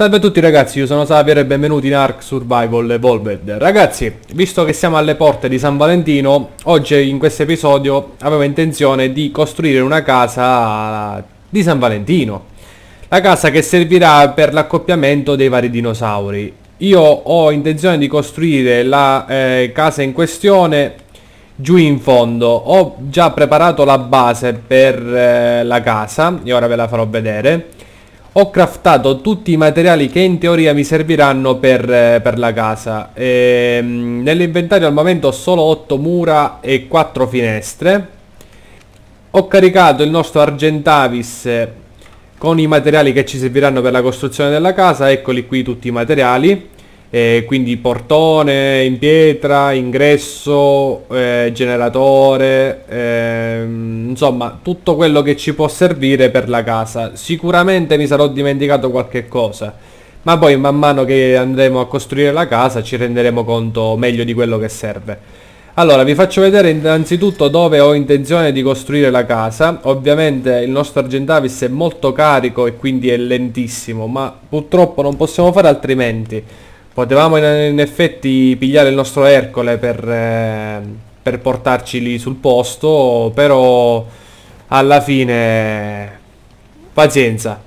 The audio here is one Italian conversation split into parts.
Salve a tutti ragazzi, io sono Sapier e benvenuti in Ark Survival Evolved. Ragazzi, visto che siamo alle porte di San Valentino, oggi in questo episodio avevo intenzione di costruire una casa di San Valentino. La casa che servirà per l'accoppiamento dei vari dinosauri. Io ho intenzione di costruire la eh, casa in questione giù in fondo. Ho già preparato la base per eh, la casa e ora ve la farò vedere ho craftato tutti i materiali che in teoria mi serviranno per, eh, per la casa. Ehm, nell'inventario al momento ho solo 8 mura e 4 finestre. Ho caricato il nostro Argentavis eh, con i materiali che ci serviranno per la costruzione della casa. Eccoli qui tutti i materiali eh, quindi portone in pietra, ingresso, eh, generatore, ehm, insomma tutto quello che ci può servire per la casa. Sicuramente mi sarò dimenticato qualche cosa, ma poi man mano che andremo a costruire la casa ci renderemo conto meglio di quello che serve. Allora, vi faccio vedere innanzitutto dove ho intenzione di costruire la casa. Ovviamente il nostro Argentavis è molto carico e quindi è lentissimo, ma purtroppo non possiamo fare altrimenti Potevamo in, effetti pigliare il nostro Ercole per, eh, per portarci lì sul posto, però alla fine pazienza.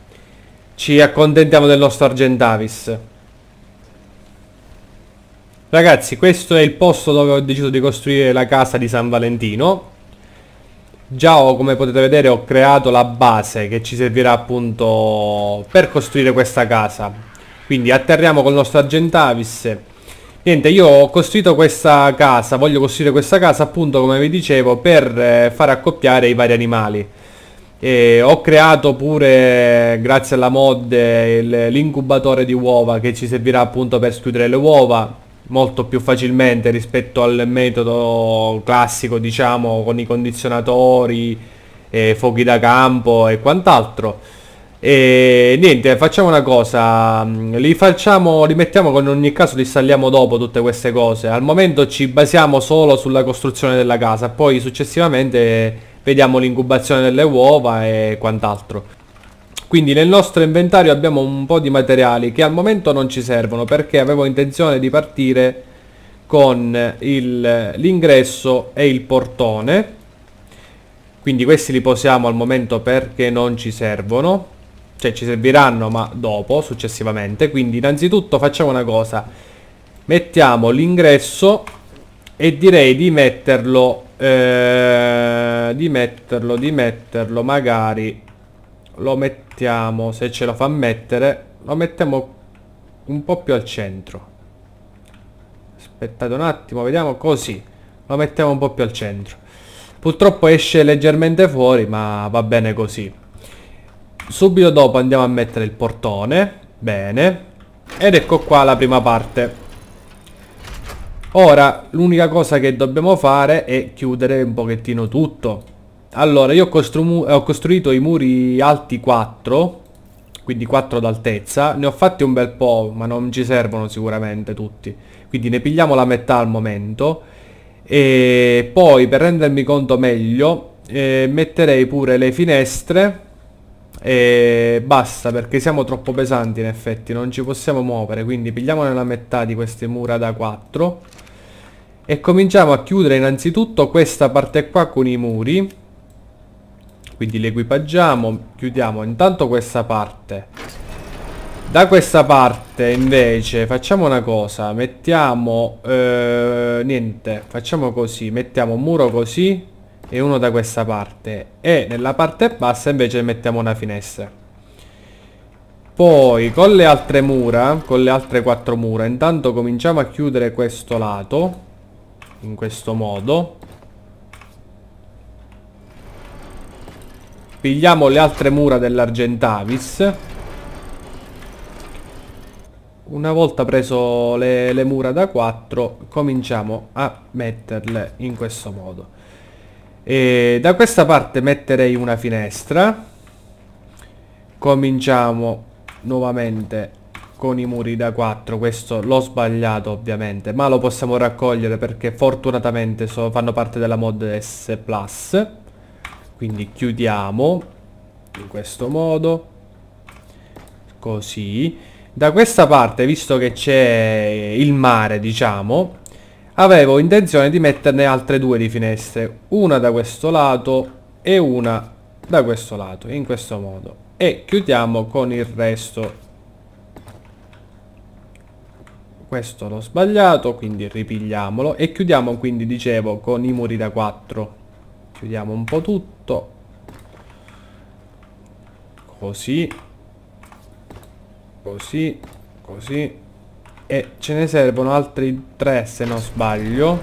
Ci accontentiamo del nostro Argentavis. Ragazzi, questo è il posto dove ho deciso di costruire la casa di San Valentino. Già ho, come potete vedere ho creato la base che ci servirà appunto per costruire questa casa quindi atterriamo col nostro Argentavis. Niente, io ho costruito questa casa, voglio costruire questa casa appunto come vi dicevo per eh, far accoppiare i vari animali. E ho creato pure, grazie alla mod, l'incubatore di uova che ci servirà appunto per schiudere le uova molto più facilmente rispetto al metodo classico diciamo con i condizionatori, eh, fuochi da campo e quant'altro e niente, facciamo una cosa, mm, li facciamo, li mettiamo con ogni caso, li installiamo dopo tutte queste cose. Al momento ci basiamo solo sulla costruzione della casa, poi successivamente vediamo l'incubazione delle uova e quant'altro. Quindi nel nostro inventario abbiamo un po' di materiali che al momento non ci servono perché avevo intenzione di partire con l'ingresso e il portone. Quindi questi li posiamo al momento perché non ci servono cioè ci serviranno ma dopo, successivamente. Quindi innanzitutto facciamo una cosa, mettiamo l'ingresso e direi di metterlo, eh, di metterlo, di metterlo magari, lo mettiamo, se ce lo fa mettere, lo mettiamo un po' più al centro. Aspettate un attimo, vediamo così, lo mettiamo un po' più al centro. Purtroppo esce leggermente fuori ma va bene così Subito dopo andiamo a mettere il portone. Bene. Ed ecco qua la prima parte. Ora, l'unica cosa che dobbiamo fare è chiudere un pochettino tutto. Allora, io ho, costru ho costruito i muri alti 4, quindi 4 d'altezza. Ne ho fatti un bel po', ma non ci servono sicuramente tutti. Quindi ne pigliamo la metà al momento. E poi, per rendermi conto meglio, eh, metterei pure le finestre e basta perché siamo troppo pesanti in effetti Non ci possiamo muovere Quindi pigliamone la metà di queste mura da 4 E cominciamo a chiudere innanzitutto questa parte qua con i muri Quindi li equipaggiamo Chiudiamo intanto questa parte Da questa parte invece facciamo una cosa Mettiamo eh, Niente facciamo così Mettiamo un muro così e uno da questa parte e nella parte bassa invece mettiamo una finestra poi con le altre mura con le altre quattro mura intanto cominciamo a chiudere questo lato in questo modo pigliamo le altre mura dell'argentavis una volta preso le, le mura da 4 cominciamo a metterle in questo modo e da questa parte metterei una finestra. Cominciamo nuovamente con i muri da 4. Questo l'ho sbagliato ovviamente, ma lo possiamo raccogliere perché fortunatamente so, fanno parte della mod S Plus. Quindi chiudiamo in questo modo. Così. Da questa parte, visto che c'è il mare, diciamo, avevo intenzione di metterne altre due di finestre, una da questo lato e una da questo lato, in questo modo. E chiudiamo con il resto. Questo l'ho sbagliato, quindi ripigliamolo. E chiudiamo quindi, dicevo, con i muri da 4. Chiudiamo un po' tutto. Così. Così. Così e ce ne servono altri tre se non sbaglio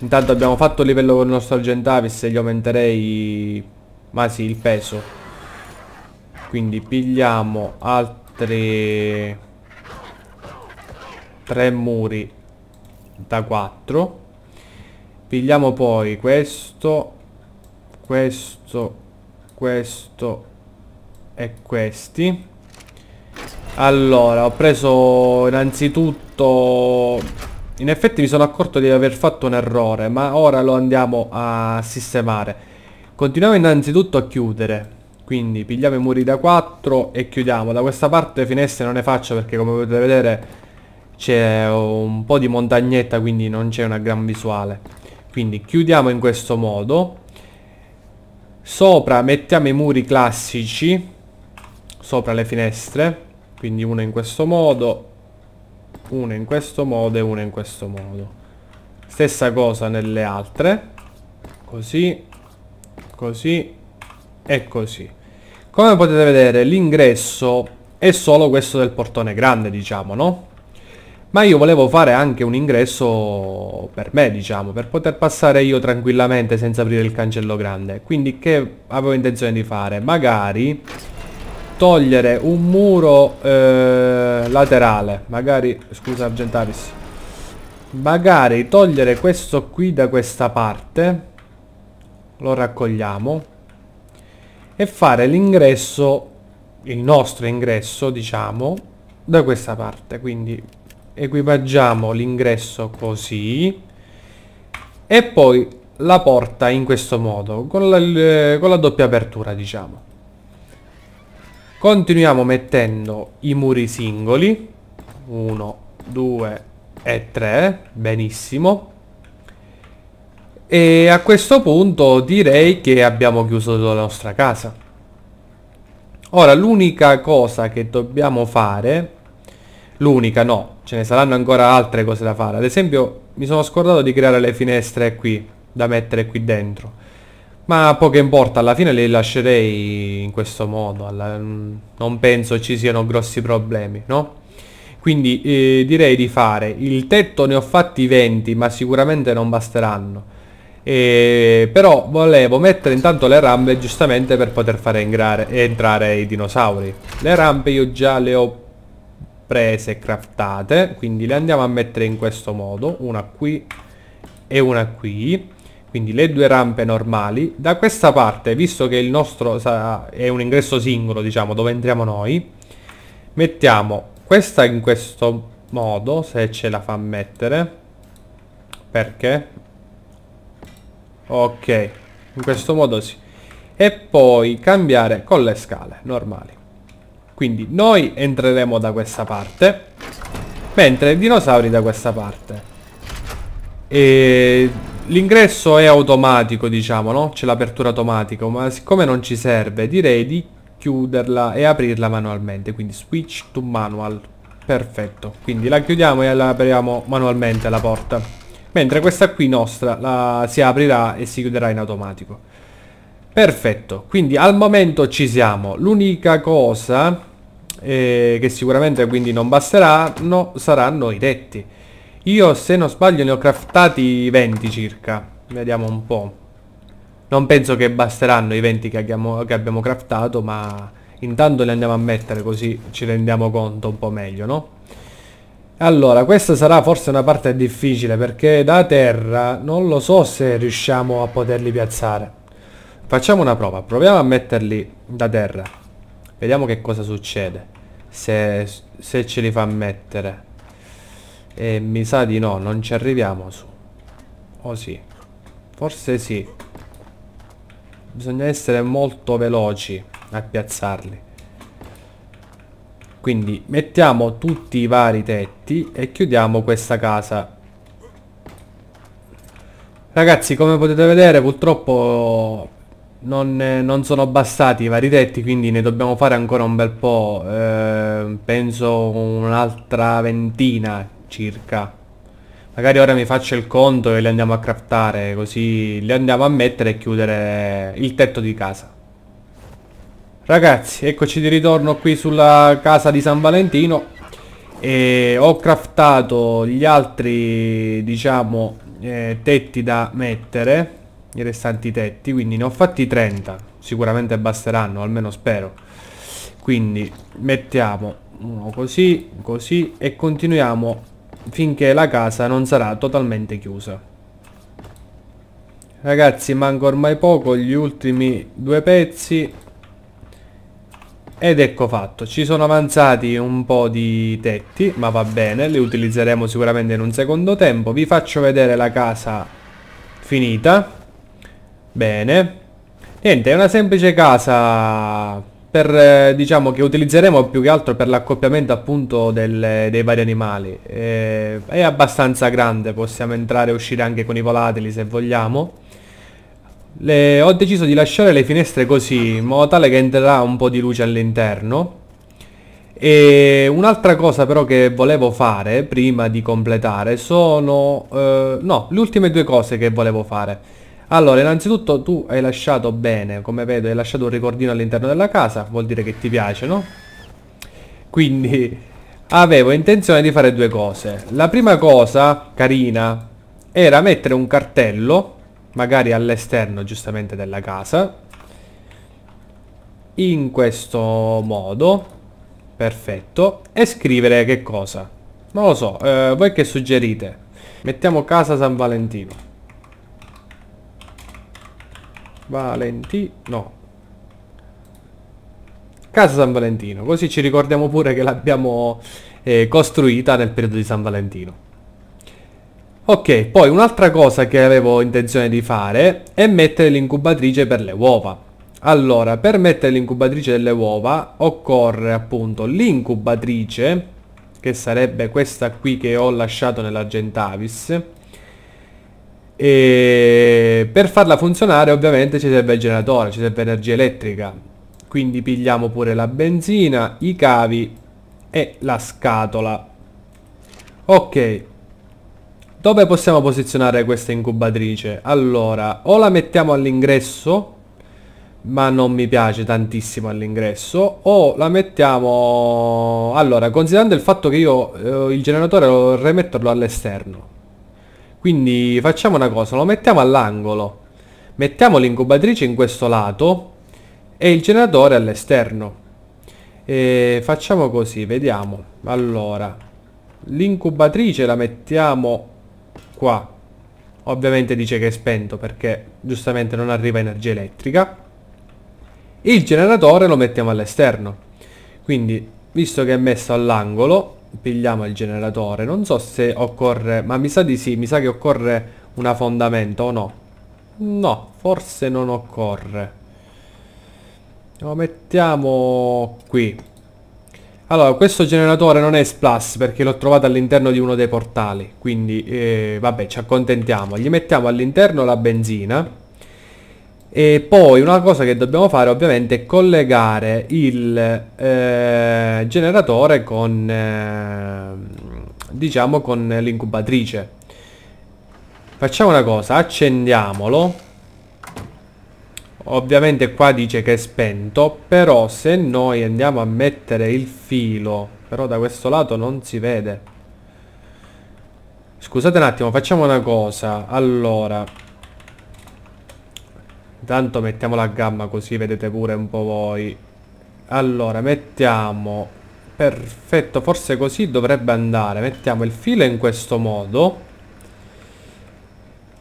Intanto abbiamo fatto il livello con il nostro Argentavis e gli aumenterei Ma sì, il peso Quindi pigliamo altri Tre muri Da quattro Pigliamo poi questo Questo Questo E questi allora, ho preso innanzitutto... In effetti mi sono accorto di aver fatto un errore, ma ora lo andiamo a sistemare. Continuiamo innanzitutto a chiudere. Quindi pigliamo i muri da 4 e chiudiamo. Da questa parte finestre non ne faccio perché come potete vedere c'è un po' di montagnetta, quindi non c'è una gran visuale. Quindi chiudiamo in questo modo. Sopra mettiamo i muri classici, sopra le finestre quindi una in questo modo una in questo modo e una in questo modo stessa cosa nelle altre così così e così come potete vedere l'ingresso è solo questo del portone grande diciamo no? ma io volevo fare anche un ingresso per me diciamo per poter passare io tranquillamente senza aprire il cancello grande quindi che avevo intenzione di fare magari togliere un muro eh, laterale magari scusa argentavis magari togliere questo qui da questa parte lo raccogliamo e fare l'ingresso il nostro ingresso diciamo da questa parte quindi equipaggiamo l'ingresso così e poi la porta in questo modo con la, eh, con la doppia apertura diciamo Continuiamo mettendo i muri singoli. 1, 2 e 3. Benissimo. E a questo punto direi che abbiamo chiuso la nostra casa. Ora l'unica cosa che dobbiamo fare... L'unica no, ce ne saranno ancora altre cose da fare. Ad esempio mi sono scordato di creare le finestre qui, da mettere qui dentro. Ma poco importa, alla fine le lascerei in questo modo, alla... Mm, non penso ci siano grossi problemi, no? Quindi eh, direi di fare, il tetto ne ho fatti 20 ma sicuramente non basteranno. E, però volevo mettere intanto le rampe giustamente per poter fare entrare, entrare i dinosauri. Le rampe io già le ho prese e craftate, quindi le andiamo a mettere in questo modo, una qui e una qui quindi le due rampe normali. Da questa parte, visto che il nostro è un ingresso singolo, diciamo, dove entriamo noi, mettiamo questa in questo modo, se ce la fa mettere. Perché? Ok, in questo modo sì. E poi cambiare con le scale normali. Quindi noi entreremo da questa parte, mentre i dinosauri da questa parte. E L'ingresso è automatico, diciamo, no? C'è l'apertura automatica, ma siccome non ci serve, direi di chiuderla e aprirla manualmente. Quindi switch to manual. Perfetto. Quindi la chiudiamo e la apriamo manualmente la porta. Mentre questa qui nostra la, si aprirà e si chiuderà in automatico. Perfetto. Quindi al momento ci siamo. L'unica cosa eh, che sicuramente quindi non basterà no, saranno i detti io se non sbaglio ne ho craftati 20 circa. Vediamo un po'. Non penso che basteranno i 20 che abbiamo, che abbiamo craftato, ma intanto li andiamo a mettere così ci rendiamo conto un po' meglio, no? Allora, questa sarà forse una parte difficile perché da terra non lo so se riusciamo a poterli piazzare. Facciamo una prova, proviamo a metterli da terra. Vediamo che cosa succede, se, se ce li fa mettere. E mi sa di no, non ci arriviamo su. Oh sì. Forse sì. Bisogna essere molto veloci a piazzarli. Quindi mettiamo tutti i vari tetti e chiudiamo questa casa. Ragazzi come potete vedere purtroppo non, non, sono bastati i vari tetti quindi ne dobbiamo fare ancora un bel po'. Eh, penso un'altra ventina circa. Magari ora mi faccio il conto e le andiamo a craftare, così le andiamo a mettere e chiudere il tetto di casa. Ragazzi, eccoci di ritorno qui sulla casa di San Valentino. E ho craftato gli altri, diciamo, eh, tetti da mettere, i restanti tetti, quindi ne ho fatti 30. Sicuramente basteranno, almeno spero. Quindi mettiamo uno così, così e continuiamo finché la casa non sarà totalmente chiusa. Ragazzi manca ormai poco, gli ultimi due pezzi ed ecco fatto, ci sono avanzati un po' di tetti, ma va bene, li utilizzeremo sicuramente in un secondo tempo. Vi faccio vedere la casa finita. Bene. Niente, è una semplice casa per, eh, diciamo, che utilizzeremo più che altro per l'accoppiamento appunto del, dei vari animali. Eh, è abbastanza grande, possiamo entrare e uscire anche con i volatili se vogliamo. Le, ho deciso di lasciare le finestre così, in modo tale che entrerà un po' di luce all'interno. E un'altra cosa però che volevo fare prima di completare sono... Eh, no, le ultime due cose che volevo fare. Allora, innanzitutto tu hai lasciato bene, come vedo hai lasciato un ricordino all'interno della casa, vuol dire che ti piace, no? Quindi avevo intenzione di fare due cose. La prima cosa, carina, era mettere un cartello, magari all'esterno giustamente della casa, in questo modo, perfetto, e scrivere che cosa? Non lo so, eh, voi che suggerite? Mettiamo casa San Valentino. Valentino. Casa San Valentino, così ci ricordiamo pure che l'abbiamo eh, costruita nel periodo di San Valentino. Ok, poi un'altra cosa che avevo intenzione di fare è mettere l'incubatrice per le uova. Allora, per mettere l'incubatrice delle uova occorre appunto l'incubatrice, che sarebbe questa qui che ho lasciato nella Gentavis e per farla funzionare ovviamente ci serve il generatore, ci serve energia elettrica. Quindi pigliamo pure la benzina, i cavi e la scatola. Ok. Dove possiamo posizionare questa incubatrice? Allora, o la mettiamo all'ingresso, ma non mi piace tantissimo all'ingresso o la mettiamo allora considerando il fatto che io eh, il generatore lo remetterlo all'esterno quindi facciamo una cosa, lo mettiamo all'angolo. Mettiamo l'incubatrice in questo lato e il generatore all'esterno. facciamo così, vediamo. Allora, l'incubatrice la mettiamo qua. Ovviamente dice che è spento perché giustamente non arriva energia elettrica. Il generatore lo mettiamo all'esterno. Quindi, visto che è messo all'angolo, pigliamo il generatore non so se occorre ma mi sa di sì mi sa che occorre una fondamenta o no no forse non occorre lo mettiamo qui allora questo generatore non è splash perché l'ho trovato all'interno di uno dei portali quindi eh, vabbè ci accontentiamo gli mettiamo all'interno la benzina e poi una cosa che dobbiamo fare ovviamente è collegare il eh, generatore con, eh, diciamo con l'incubatrice. Facciamo una cosa, accendiamolo. Ovviamente qua dice che è spento, però se noi andiamo a mettere il filo, però da questo lato non si vede. Scusate un attimo, facciamo una cosa. Allora, Intanto mettiamo la gamma così vedete pure un po' voi. Allora, mettiamo... Perfetto, forse così dovrebbe andare. Mettiamo il filo in questo modo.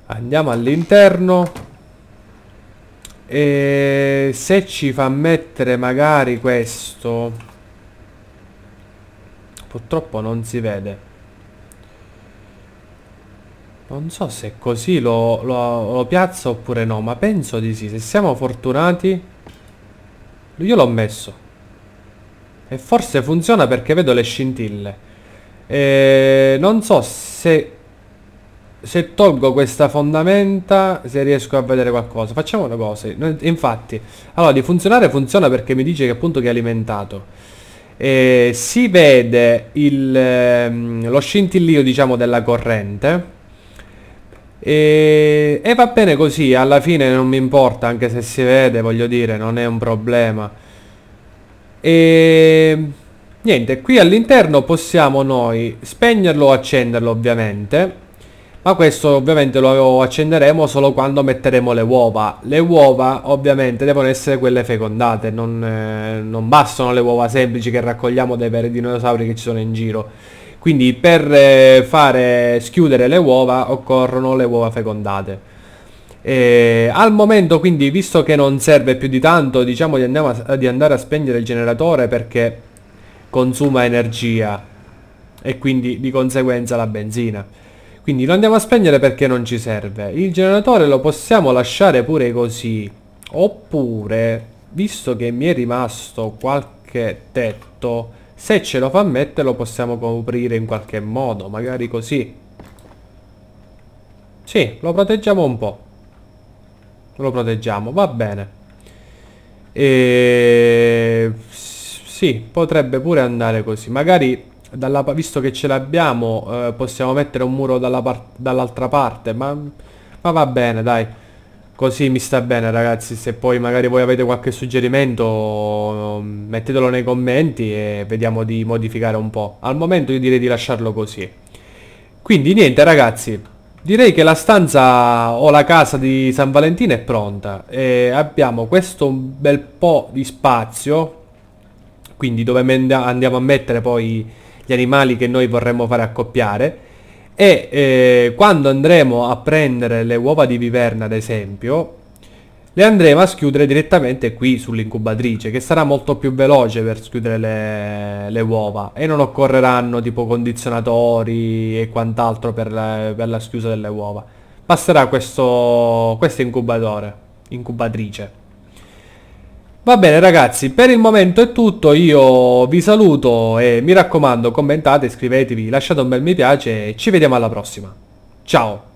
Andiamo all'interno. E se ci fa mettere magari questo... Purtroppo non si vede. Non so se così lo, lo, lo piazza oppure no, ma penso di sì. Se siamo fortunati... Io l'ho messo. E forse funziona perché vedo le scintille. E non so se... Se tolgo questa fondamenta, se riesco a vedere qualcosa. Facciamo una cosa. Infatti, allora, di funzionare funziona perché mi dice che appunto che è alimentato. E si vede il, ehm, lo scintillio, diciamo, della corrente e, e va bene così, alla fine non mi importa, anche se si vede, voglio dire, non è un problema. E niente, qui all'interno possiamo noi spegnerlo o accenderlo ovviamente. Ma questo ovviamente lo accenderemo solo quando metteremo le uova. Le uova ovviamente devono essere quelle fecondate, non, eh, non bastano le uova semplici che raccogliamo dai veri dinosauri che ci sono in giro. Quindi per eh, fare schiudere le uova occorrono le uova fecondate. E al momento quindi visto che non serve più di tanto diciamo di, a, di andare a spegnere il generatore perché consuma energia e quindi di conseguenza la benzina. Quindi lo andiamo a spegnere perché non ci serve. Il generatore lo possiamo lasciare pure così. Oppure, visto che mi è rimasto qualche tetto, se ce lo fa mettere lo possiamo coprire in qualche modo, magari così. Sì, lo proteggiamo un po'. Lo proteggiamo, va bene. E... Sì, potrebbe pure andare così. Magari, dalla... visto che ce l'abbiamo, eh, possiamo mettere un muro dall'altra par... dall parte, ma... ma va bene, dai. Così mi sta bene ragazzi, se poi magari voi avete qualche suggerimento mettetelo nei commenti e vediamo di modificare un po'. Al momento io direi di lasciarlo così. Quindi niente ragazzi, direi che la stanza o la casa di San Valentino è pronta. E abbiamo questo bel po' di spazio, quindi dove andiamo a mettere poi gli animali che noi vorremmo fare accoppiare e eh, quando andremo a prendere le uova di viverna ad esempio le andremo a schiudere direttamente qui sull'incubatrice che sarà molto più veloce per schiudere le, le uova e non occorreranno tipo condizionatori e quant'altro per, per, la schiusa delle uova basterà questo, questo incubatore incubatrice Va bene ragazzi, per il momento è tutto, io vi saluto e mi raccomando commentate, iscrivetevi, lasciate un bel mi piace e ci vediamo alla prossima. Ciao!